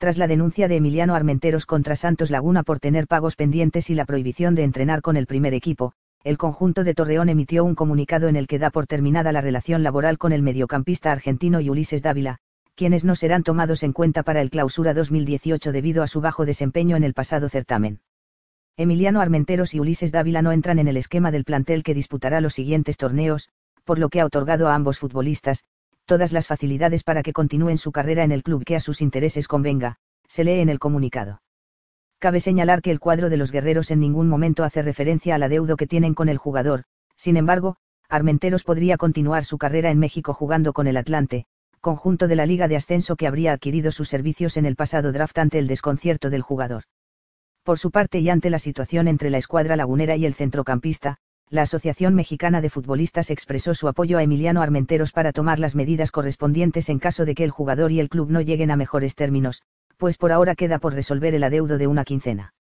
tras la denuncia de Emiliano Armenteros contra Santos Laguna por tener pagos pendientes y la prohibición de entrenar con el primer equipo, el conjunto de Torreón emitió un comunicado en el que da por terminada la relación laboral con el mediocampista argentino y Ulises Dávila, quienes no serán tomados en cuenta para el clausura 2018 debido a su bajo desempeño en el pasado certamen. Emiliano Armenteros y Ulises Dávila no entran en el esquema del plantel que disputará los siguientes torneos, por lo que ha otorgado a ambos futbolistas, todas las facilidades para que continúen su carrera en el club que a sus intereses convenga, se lee en el comunicado. Cabe señalar que el cuadro de los guerreros en ningún momento hace referencia al adeudo que tienen con el jugador, sin embargo, Armenteros podría continuar su carrera en México jugando con el Atlante, conjunto de la Liga de Ascenso que habría adquirido sus servicios en el pasado draft ante el desconcierto del jugador. Por su parte y ante la situación entre la escuadra lagunera y el centrocampista, la Asociación Mexicana de Futbolistas expresó su apoyo a Emiliano Armenteros para tomar las medidas correspondientes en caso de que el jugador y el club no lleguen a mejores términos, pues por ahora queda por resolver el adeudo de una quincena.